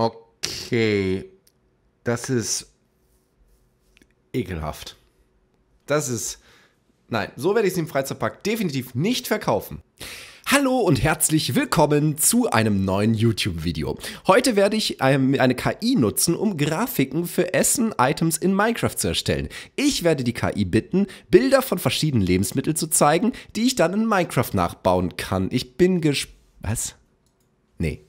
Okay, das ist ekelhaft. Das ist. Nein, so werde ich es im Freizeitpark definitiv nicht verkaufen. Hallo und herzlich willkommen zu einem neuen YouTube-Video. Heute werde ich ähm, eine KI nutzen, um Grafiken für Essen-Items in Minecraft zu erstellen. Ich werde die KI bitten, Bilder von verschiedenen Lebensmitteln zu zeigen, die ich dann in Minecraft nachbauen kann. Ich bin gesp... Was? Nee.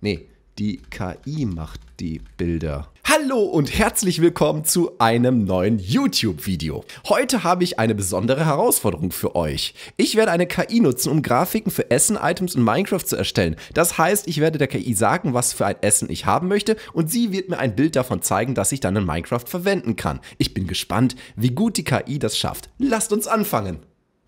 Nee. Die KI macht die Bilder. Hallo und herzlich willkommen zu einem neuen YouTube-Video. Heute habe ich eine besondere Herausforderung für euch. Ich werde eine KI nutzen, um Grafiken für Essen, Items in Minecraft zu erstellen. Das heißt, ich werde der KI sagen, was für ein Essen ich haben möchte und sie wird mir ein Bild davon zeigen, das ich dann in Minecraft verwenden kann. Ich bin gespannt, wie gut die KI das schafft. Lasst uns anfangen.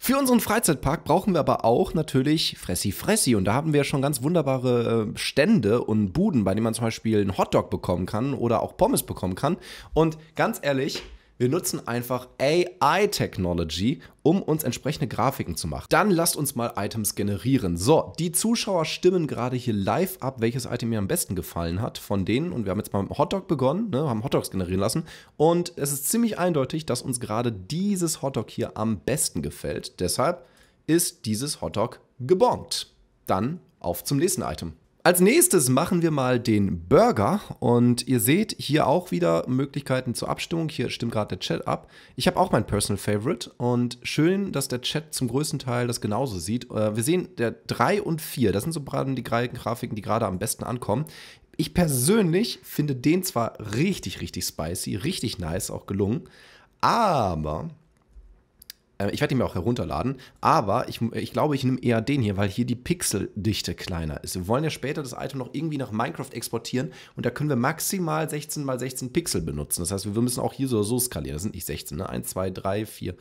Für unseren Freizeitpark brauchen wir aber auch natürlich Fressi Fressi und da haben wir schon ganz wunderbare äh, Stände und Buden, bei denen man zum Beispiel einen Hotdog bekommen kann oder auch Pommes bekommen kann. Und ganz ehrlich, wir nutzen einfach AI-Technology, um uns entsprechende Grafiken zu machen. Dann lasst uns mal Items generieren. So, die Zuschauer stimmen gerade hier live ab, welches Item mir am besten gefallen hat von denen. Und wir haben jetzt mal mit dem Hotdog begonnen, ne, haben Hotdogs generieren lassen. Und es ist ziemlich eindeutig, dass uns gerade dieses Hotdog hier am besten gefällt. Deshalb ist dieses Hotdog gebongt. Dann auf zum nächsten Item. Als nächstes machen wir mal den Burger und ihr seht hier auch wieder Möglichkeiten zur Abstimmung. Hier stimmt gerade der Chat ab. Ich habe auch mein Personal Favorite und schön, dass der Chat zum größten Teil das genauso sieht. Äh, wir sehen der 3 und 4, das sind so gerade die drei Grafiken, die gerade am besten ankommen. Ich persönlich finde den zwar richtig, richtig spicy, richtig nice, auch gelungen, aber äh, ich werde ihn mir auch herunterladen, aber ich, ich glaube, ich nehme eher den hier, weil hier die Pixeldichte kleiner ist. Wir wollen ja später das Item noch irgendwie nach Minecraft exportieren und da können wir maximal 16 mal 16 Pixel benutzen. Das heißt, wir müssen auch hier so, so skalieren. Das sind nicht 16, ne? 1, 2, 3, 4,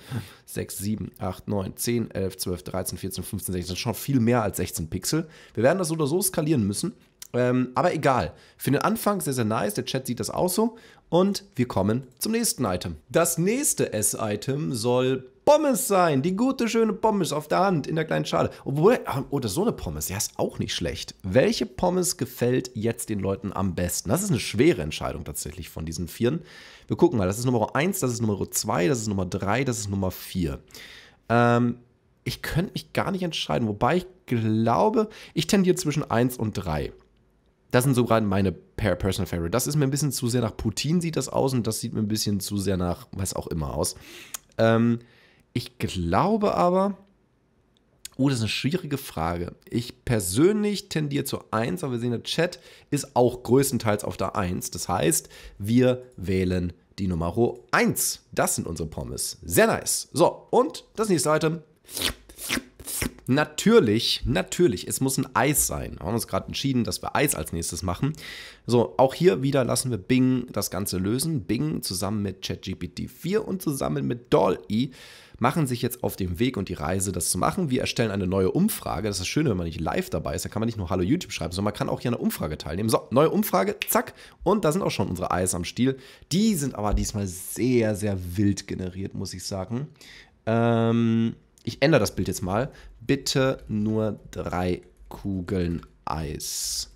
6, 7, 8, 9, 10, 11, 12, 13, 14, 15, 16. Das ist schon viel mehr als 16 Pixel. Wir werden das so oder so skalieren müssen. Ähm, aber egal. Für den Anfang sehr, sehr nice. Der Chat sieht das auch so. Und wir kommen zum nächsten Item. Das nächste S-Item soll Pommes sein. Die gute, schöne Pommes auf der Hand in der kleinen Schale. Obwohl, ah, oder oh, so eine Pommes, ja, ist auch nicht schlecht. Welche Pommes gefällt jetzt den Leuten am besten? Das ist eine schwere Entscheidung tatsächlich von diesen Vieren. Wir gucken mal, das ist Nummer 1, das ist Nummer 2, das ist Nummer 3, das ist Nummer 4. Ähm, ich könnte mich gar nicht entscheiden, wobei ich glaube, ich tendiere zwischen 1 und 3. Das sind so gerade meine Personal Favorite. Das ist mir ein bisschen zu sehr nach Putin sieht das aus und das sieht mir ein bisschen zu sehr nach was auch immer aus. Ähm, ich glaube aber, oh, das ist eine schwierige Frage. Ich persönlich tendiere zu 1, aber wir sehen, der Chat ist auch größtenteils auf der 1. Das heißt, wir wählen die Nummer 1. Das sind unsere Pommes. Sehr nice. So, und das nächste Item Natürlich, natürlich, es muss ein Eis sein. Wir haben uns gerade entschieden, dass wir Eis als nächstes machen. So, auch hier wieder lassen wir Bing das Ganze lösen. Bing zusammen mit ChatGPT 4 und zusammen mit doll e machen sich jetzt auf den Weg und die Reise, das zu machen. Wir erstellen eine neue Umfrage. Das ist das schön, wenn man nicht live dabei ist. Da kann man nicht nur Hallo YouTube schreiben, sondern man kann auch hier eine Umfrage teilnehmen. So, neue Umfrage, zack. Und da sind auch schon unsere Eis am Stiel. Die sind aber diesmal sehr, sehr wild generiert, muss ich sagen. Ähm ich ändere das Bild jetzt mal. Bitte nur drei Kugeln Eis.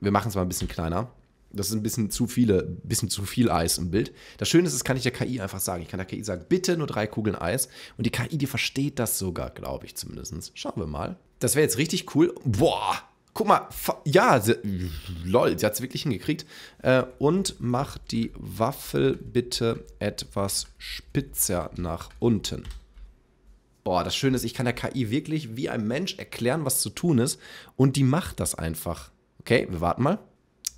Wir machen es mal ein bisschen kleiner. Das ist ein bisschen zu viele, bisschen zu viel Eis im Bild. Das Schöne ist, das kann ich der KI einfach sagen. Ich kann der KI sagen, bitte nur drei Kugeln Eis. Und die KI, die versteht das sogar, glaube ich zumindest. Schauen wir mal. Das wäre jetzt richtig cool. Boah, Guck mal, ja, sie, lol, sie hat es wirklich hingekriegt. Äh, und mach die Waffel bitte etwas spitzer nach unten. Boah, das Schöne ist, ich kann der KI wirklich wie ein Mensch erklären, was zu tun ist. Und die macht das einfach. Okay, wir warten mal.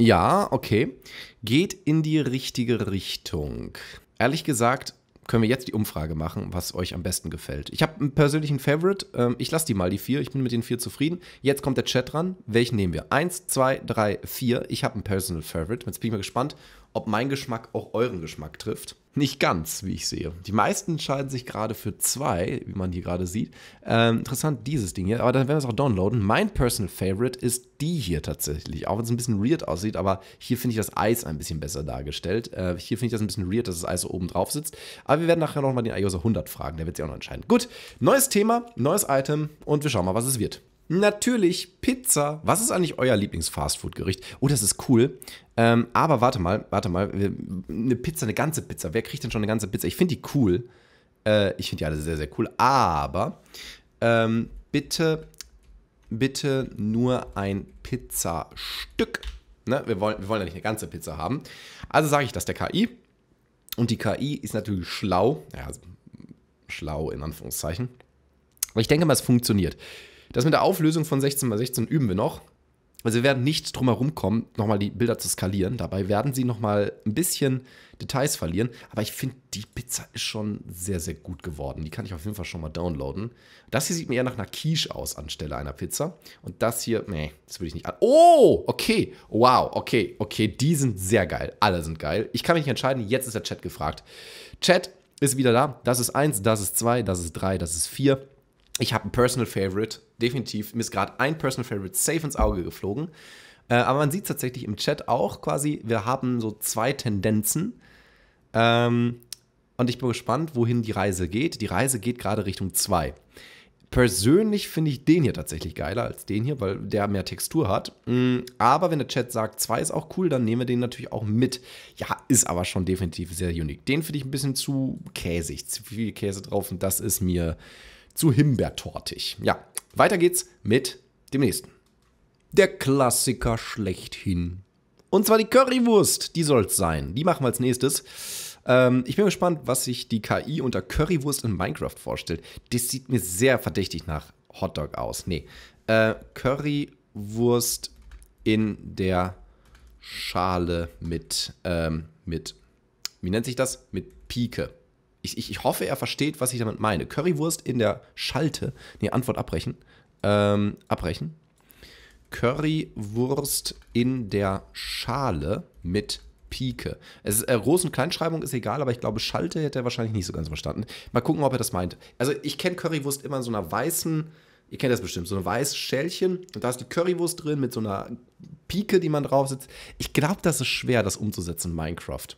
Ja, okay. Geht in die richtige Richtung. Ehrlich gesagt, können wir jetzt die Umfrage machen, was euch am besten gefällt. Ich habe einen persönlichen Favorite. Ähm, ich lasse die mal, die vier. Ich bin mit den vier zufrieden. Jetzt kommt der Chat dran. Welchen nehmen wir? Eins, zwei, drei, vier. Ich habe einen Personal Favorite. Jetzt bin ich mal gespannt, ob mein Geschmack auch euren Geschmack trifft. Nicht ganz, wie ich sehe. Die meisten entscheiden sich gerade für zwei, wie man hier gerade sieht. Ähm, interessant, dieses Ding hier, aber dann werden wir es auch downloaden. Mein Personal Favorite ist die hier tatsächlich. Auch wenn es ein bisschen weird aussieht, aber hier finde ich das Eis ein bisschen besser dargestellt. Äh, hier finde ich das ein bisschen weird, dass das Eis so oben drauf sitzt. Aber wir werden nachher nochmal den iOS 100 fragen, der wird sich auch noch entscheiden. Gut, neues Thema, neues Item und wir schauen mal, was es wird. Natürlich Pizza. Was ist eigentlich euer lieblings fastfood gericht Oh, das ist cool. Ähm, aber warte mal, warte mal. Eine Pizza, eine ganze Pizza. Wer kriegt denn schon eine ganze Pizza? Ich finde die cool. Äh, ich finde die alle sehr, sehr cool. Aber ähm, bitte, bitte nur ein Pizzastück. Ne? Wir, wollen, wir wollen ja nicht eine ganze Pizza haben. Also sage ich das der KI. Und die KI ist natürlich schlau. Ja, schlau in Anführungszeichen. Aber ich denke mal, es funktioniert. Das mit der Auflösung von 16 x 16 üben wir noch. Also wir werden nicht drum herum kommen, nochmal die Bilder zu skalieren. Dabei werden sie nochmal ein bisschen Details verlieren. Aber ich finde, die Pizza ist schon sehr, sehr gut geworden. Die kann ich auf jeden Fall schon mal downloaden. Das hier sieht mir eher nach einer Quiche aus anstelle einer Pizza. Und das hier, nee, das würde ich nicht an. Oh, okay. Wow, okay, okay. Die sind sehr geil. Alle sind geil. Ich kann mich nicht entscheiden. Jetzt ist der Chat gefragt. Chat ist wieder da. Das ist eins, das ist zwei, das ist drei, das ist vier. Ich habe ein Personal Favorite, definitiv. Mir ist gerade ein Personal Favorite safe ins Auge geflogen. Äh, aber man sieht tatsächlich im Chat auch quasi, wir haben so zwei Tendenzen. Ähm, und ich bin gespannt, wohin die Reise geht. Die Reise geht gerade Richtung 2. Persönlich finde ich den hier tatsächlich geiler als den hier, weil der mehr Textur hat. Mm, aber wenn der Chat sagt, 2 ist auch cool, dann nehmen wir den natürlich auch mit. Ja, ist aber schon definitiv sehr unique. Den finde ich ein bisschen zu käsig, zu viel Käse drauf und das ist mir zu Himbeertortig. Ja, weiter geht's mit dem nächsten. Der Klassiker schlechthin. Und zwar die Currywurst, die soll's sein. Die machen wir als nächstes. Ähm, ich bin gespannt, was sich die KI unter Currywurst in Minecraft vorstellt. Das sieht mir sehr verdächtig nach Hotdog aus. Nee. Äh, Currywurst in der Schale mit, ähm, mit, wie nennt sich das? Mit Pike ich, ich, ich hoffe, er versteht, was ich damit meine. Currywurst in der Schalte. Nee, Antwort abbrechen. Ähm, abbrechen. Currywurst in der Schale mit Pike. Es ist, äh, Groß- und Kleinschreibung ist egal, aber ich glaube, Schalte hätte er wahrscheinlich nicht so ganz verstanden. Mal gucken, ob er das meint. Also, ich kenne Currywurst immer in so einer weißen, ihr kennt das bestimmt, so eine weiße Schälchen. Und da ist die Currywurst drin mit so einer Pike, die man draufsetzt. Ich glaube, das ist schwer, das umzusetzen in Minecraft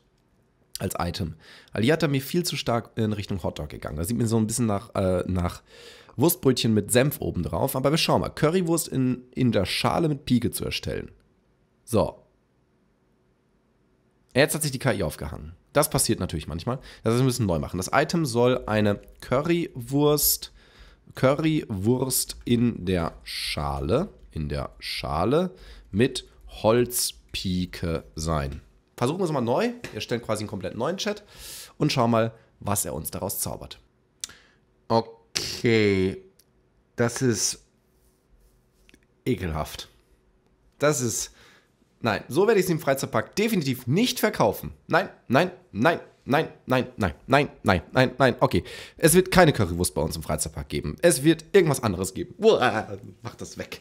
als Item. hat Aliyata mir viel zu stark in Richtung Hotdog gegangen. Da sieht mir so ein bisschen nach, äh, nach Wurstbrötchen mit Senf oben drauf. Aber wir schauen mal. Currywurst in, in der Schale mit Pike zu erstellen. So. Jetzt hat sich die KI aufgehangen. Das passiert natürlich manchmal. Das heißt, wir müssen neu machen. Das Item soll eine Currywurst, Currywurst in der Schale, in der Schale mit Holzpike sein. Versuchen wir es mal neu. Wir stellen quasi einen komplett neuen Chat und schauen mal, was er uns daraus zaubert. Okay. Das ist ekelhaft. Das ist. Nein, so werde ich es im Freizeitpark definitiv nicht verkaufen. Nein, nein, nein, nein, nein, nein, nein, nein, nein, nein. Okay, es wird keine Currywurst bei uns im Freizeitpark geben. Es wird irgendwas anderes geben. Uah, mach das weg.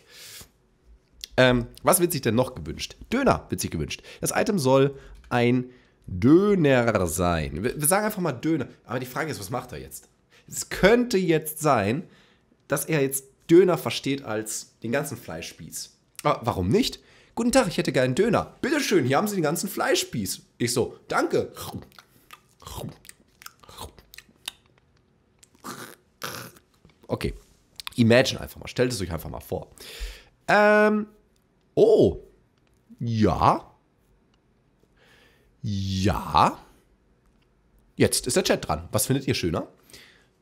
Ähm, was wird sich denn noch gewünscht? Döner wird sich gewünscht. Das Item soll ein Döner sein. Wir sagen einfach mal Döner. Aber die Frage ist, was macht er jetzt? Es könnte jetzt sein, dass er jetzt Döner versteht als den ganzen Fleischspieß. Aber ah, warum nicht? Guten Tag, ich hätte gerne einen Döner. Bitteschön, hier haben Sie den ganzen Fleischspieß. Ich so, danke. Okay. Imagine einfach mal. Stellt es euch einfach mal vor. Ähm, Oh. Ja. Ja. Jetzt ist der Chat dran. Was findet ihr schöner?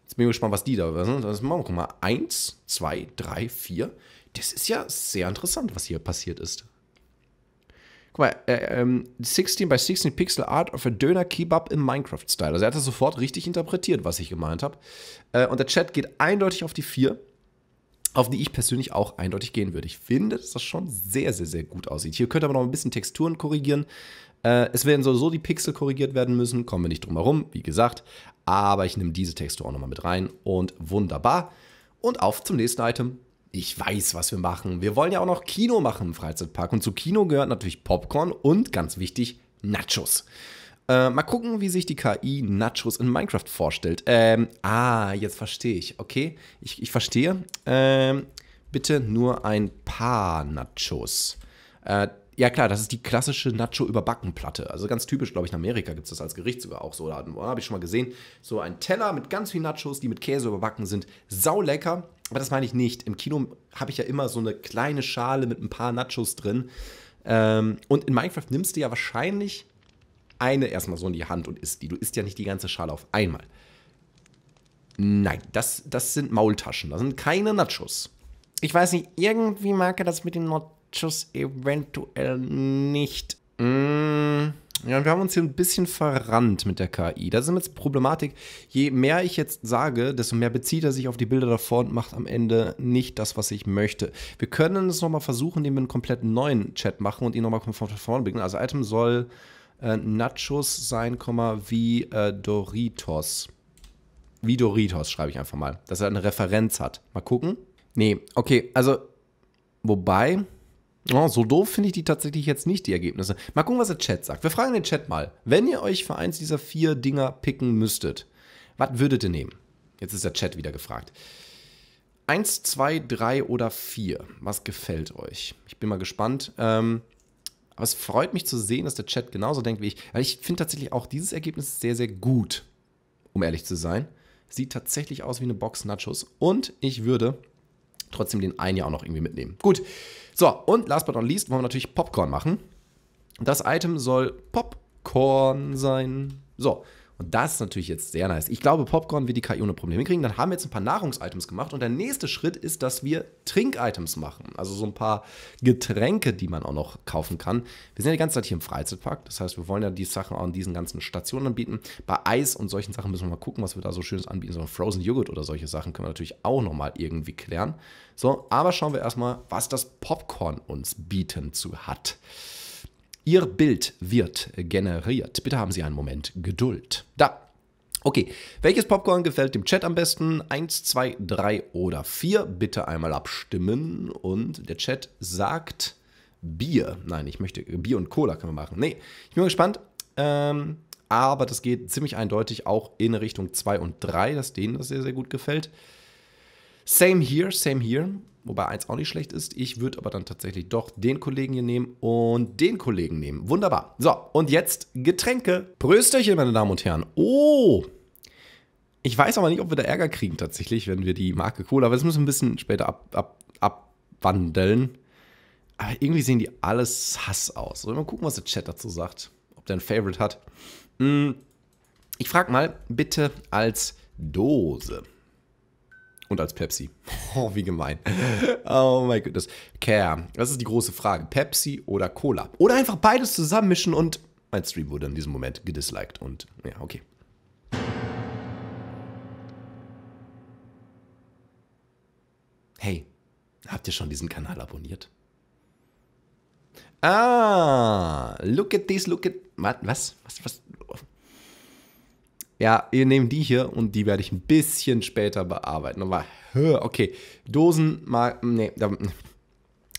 Jetzt bin ich gespannt, was die da sind. Das machen wir. Guck mal. Eins, zwei, drei, vier. Das ist ja sehr interessant, was hier passiert ist. Guck mal, äh, ähm, 16 by 16 Pixel Art of a Döner Kebab im Minecraft-Style. Also er hat das sofort richtig interpretiert, was ich gemeint habe. Äh, und der Chat geht eindeutig auf die 4 auf die ich persönlich auch eindeutig gehen würde. Ich finde, dass das schon sehr, sehr, sehr gut aussieht. Hier könnte aber noch ein bisschen Texturen korrigieren. Äh, es werden sowieso die Pixel korrigiert werden müssen, kommen wir nicht drum herum, wie gesagt. Aber ich nehme diese Textur auch nochmal mit rein und wunderbar. Und auf zum nächsten Item. Ich weiß, was wir machen. Wir wollen ja auch noch Kino machen im Freizeitpark. Und zu Kino gehört natürlich Popcorn und ganz wichtig Nachos. Äh, mal gucken, wie sich die KI Nachos in Minecraft vorstellt. Ähm, ah, jetzt verstehe ich. Okay, ich, ich verstehe. Ähm, bitte nur ein paar Nachos. Äh, ja klar, das ist die klassische Nacho-Überbacken-Platte. Also ganz typisch, glaube ich, in Amerika gibt es das als Gericht sogar auch so. Da habe ich schon mal gesehen. So ein Teller mit ganz vielen Nachos, die mit Käse überbacken sind. Sau lecker. Aber das meine ich nicht. Im Kino habe ich ja immer so eine kleine Schale mit ein paar Nachos drin. Ähm, und in Minecraft nimmst du ja wahrscheinlich eine erstmal so in die Hand und isst die. Du isst ja nicht die ganze Schale auf einmal. Nein, das, das sind Maultaschen. Das sind keine Nachos. Ich weiß nicht, irgendwie mag er das mit den Nachos eventuell nicht. Mmh. Ja, wir haben uns hier ein bisschen verrannt mit der KI. Das ist jetzt Problematik. Je mehr ich jetzt sage, desto mehr bezieht er sich auf die Bilder davor und macht am Ende nicht das, was ich möchte. Wir können es nochmal versuchen, indem wir einen komplett neuen Chat machen und ihn nochmal von vorne beginnen. Also Item soll äh, Nachos sein, wie äh, Doritos. Wie Doritos schreibe ich einfach mal, dass er eine Referenz hat. Mal gucken. Nee, okay, also wobei, oh, so doof finde ich die tatsächlich jetzt nicht, die Ergebnisse. Mal gucken, was der Chat sagt. Wir fragen den Chat mal, wenn ihr euch für eins dieser vier Dinger picken müsstet, was würdet ihr nehmen? Jetzt ist der Chat wieder gefragt. Eins, zwei, drei oder vier. Was gefällt euch? Ich bin mal gespannt. Ähm, aber es freut mich zu sehen, dass der Chat genauso denkt wie ich. Weil ich finde tatsächlich auch dieses Ergebnis sehr, sehr gut, um ehrlich zu sein. Sieht tatsächlich aus wie eine Box Nachos. Und ich würde trotzdem den einen ja auch noch irgendwie mitnehmen. Gut. So, und last but not least wollen wir natürlich Popcorn machen. Das Item soll Popcorn sein. So, und das ist natürlich jetzt sehr nice. Ich glaube, Popcorn wird die KI ohne Probleme hinkriegen. Dann haben wir jetzt ein paar Nahrungsitems gemacht und der nächste Schritt ist, dass wir Trinkitems machen. Also so ein paar Getränke, die man auch noch kaufen kann. Wir sind ja die ganze Zeit hier im Freizeitpark. Das heißt, wir wollen ja die Sachen auch an diesen ganzen Stationen anbieten. Bei Eis und solchen Sachen müssen wir mal gucken, was wir da so Schönes anbieten. So ein Frozen Joghurt oder solche Sachen können wir natürlich auch nochmal irgendwie klären. So, aber schauen wir erstmal, was das Popcorn uns bieten zu hat. Ihr Bild wird generiert. Bitte haben Sie einen Moment Geduld. Da. Okay, welches Popcorn gefällt dem Chat am besten? Eins, zwei, drei oder vier. Bitte einmal abstimmen. Und der Chat sagt Bier. Nein, ich möchte Bier und Cola können wir machen. Nee, ich bin mal gespannt. Ähm, aber das geht ziemlich eindeutig auch in Richtung 2 und 3, dass denen das sehr, sehr gut gefällt. Same here, same here wobei eins auch nicht schlecht ist. Ich würde aber dann tatsächlich doch den Kollegen hier nehmen und den Kollegen nehmen. Wunderbar. So, und jetzt Getränke. Prösterchen, meine Damen und Herren. Oh, ich weiß aber nicht, ob wir da Ärger kriegen tatsächlich, wenn wir die Marke Cola, aber das müssen wir ein bisschen später ab, ab, abwandeln. Aber irgendwie sehen die alles Hass aus. Mal gucken, was der Chat dazu sagt, ob der ein Favorite hat. Hm, ich frage mal, bitte als Dose. Und als Pepsi. Oh, wie gemein. Oh mein Gott. Care. Das ist die große Frage. Pepsi oder Cola? Oder einfach beides zusammenmischen und mein Stream wurde in diesem Moment gedisliked. Und ja, okay. Hey, habt ihr schon diesen Kanal abonniert? Ah, look at this, look at. Was? Was? Was? ja, ihr nehmt die hier und die werde ich ein bisschen später bearbeiten. Aber, okay, Dosen mal, nee, da,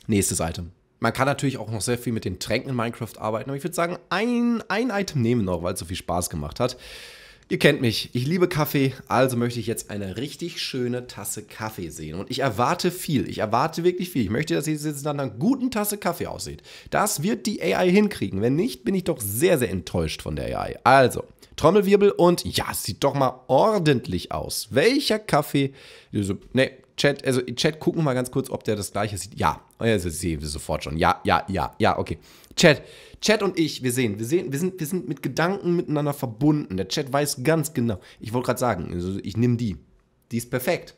nächstes Item. Man kann natürlich auch noch sehr viel mit den Tränken in Minecraft arbeiten, aber ich würde sagen, ein, ein Item nehmen noch, weil es so viel Spaß gemacht hat. Ihr kennt mich, ich liebe Kaffee, also möchte ich jetzt eine richtig schöne Tasse Kaffee sehen. Und ich erwarte viel, ich erwarte wirklich viel. Ich möchte, dass ihr jetzt nach einer guten Tasse Kaffee aussieht. Das wird die AI hinkriegen. Wenn nicht, bin ich doch sehr, sehr enttäuscht von der AI. Also, Trommelwirbel und ja, sieht doch mal ordentlich aus. Welcher Kaffee? Ne, Chat, also Chat, gucken wir mal ganz kurz, ob der das gleiche sieht. Ja, also sehe sofort schon. Ja, ja, ja, ja, okay. Chat, Chat und ich, wir sehen, wir sehen, wir sind, wir sind mit Gedanken miteinander verbunden. Der Chat weiß ganz genau. Ich wollte gerade sagen, also ich nehme die. Die ist perfekt.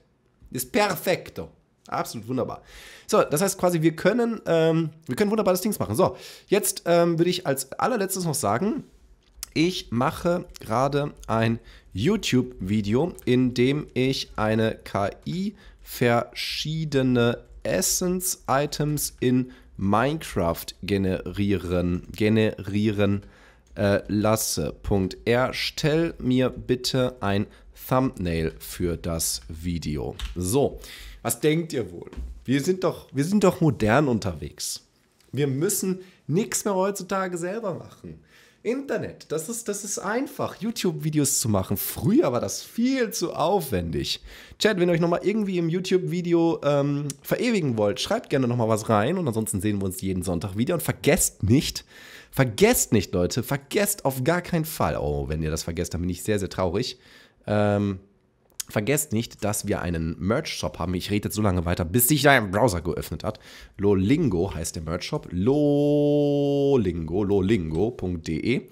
Die ist perfekto. Absolut wunderbar. So, das heißt quasi, wir können, ähm, wir können wunderbares Dings machen. So, jetzt ähm, würde ich als allerletztes noch sagen, ich mache gerade ein YouTube-Video, in dem ich eine KI verschiedene Essence-Items in Minecraft generieren, generieren äh, lasse. Punkt. Erstell mir bitte ein Thumbnail für das Video. So, was denkt ihr wohl? Wir sind doch, wir sind doch modern unterwegs. Wir müssen nichts mehr heutzutage selber machen. Internet, das ist, das ist einfach, YouTube-Videos zu machen. Früher war das viel zu aufwendig. Chat, wenn ihr euch nochmal irgendwie im YouTube-Video ähm, verewigen wollt, schreibt gerne nochmal was rein und ansonsten sehen wir uns jeden Sonntag wieder und vergesst nicht, vergesst nicht, Leute, vergesst auf gar keinen Fall. Oh, wenn ihr das vergesst, dann bin ich sehr, sehr traurig. Ähm, Vergesst nicht, dass wir einen Merch-Shop haben. Ich rede jetzt so lange weiter, bis sich dein Browser geöffnet hat. Lolingo heißt der Merch-Shop. Lolingo, lolingo.de.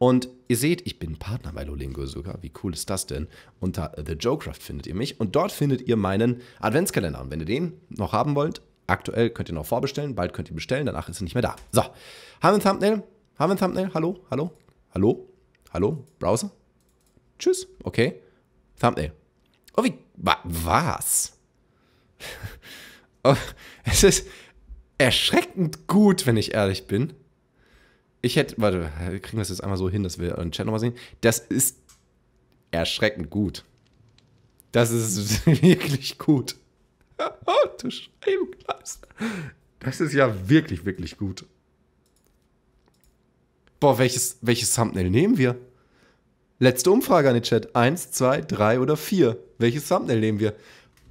Und ihr seht, ich bin Partner bei Lolingo sogar. Wie cool ist das denn? Unter The Joecraft findet ihr mich. Und dort findet ihr meinen Adventskalender. Und wenn ihr den noch haben wollt, aktuell könnt ihr noch vorbestellen. Bald könnt ihr bestellen. Danach ist er nicht mehr da. So, haben wir ein Thumbnail? Haben wir ein Thumbnail? Hallo? Hallo? Hallo? Hallo? Browser? Tschüss. Okay. Thumbnail. Oh, wie, wa, was? oh, es ist erschreckend gut, wenn ich ehrlich bin. Ich hätte, warte, wir kriegen das jetzt einmal so hin, dass wir den Chat nochmal sehen. Das ist erschreckend gut. Das ist wirklich gut. Oh, du Scheibenkleister. Das ist ja wirklich, wirklich gut. Boah, welches, welches Thumbnail nehmen wir? Letzte Umfrage an den Chat. Eins, zwei, drei oder vier. Welches Thumbnail nehmen wir?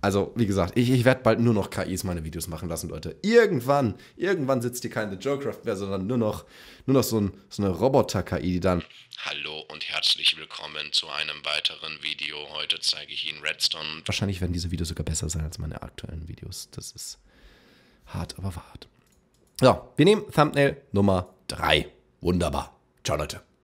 Also, wie gesagt, ich, ich werde bald nur noch KIs meine Videos machen lassen, Leute. Irgendwann, irgendwann sitzt hier keine Joecraft mehr, sondern nur noch, nur noch so, ein, so eine Roboter-KI, die dann. Hallo und herzlich willkommen zu einem weiteren Video. Heute zeige ich Ihnen Redstone. Wahrscheinlich werden diese Videos sogar besser sein als meine aktuellen Videos. Das ist hart, aber wahr. So, wir nehmen Thumbnail Nummer 3. Wunderbar. Ciao, Leute.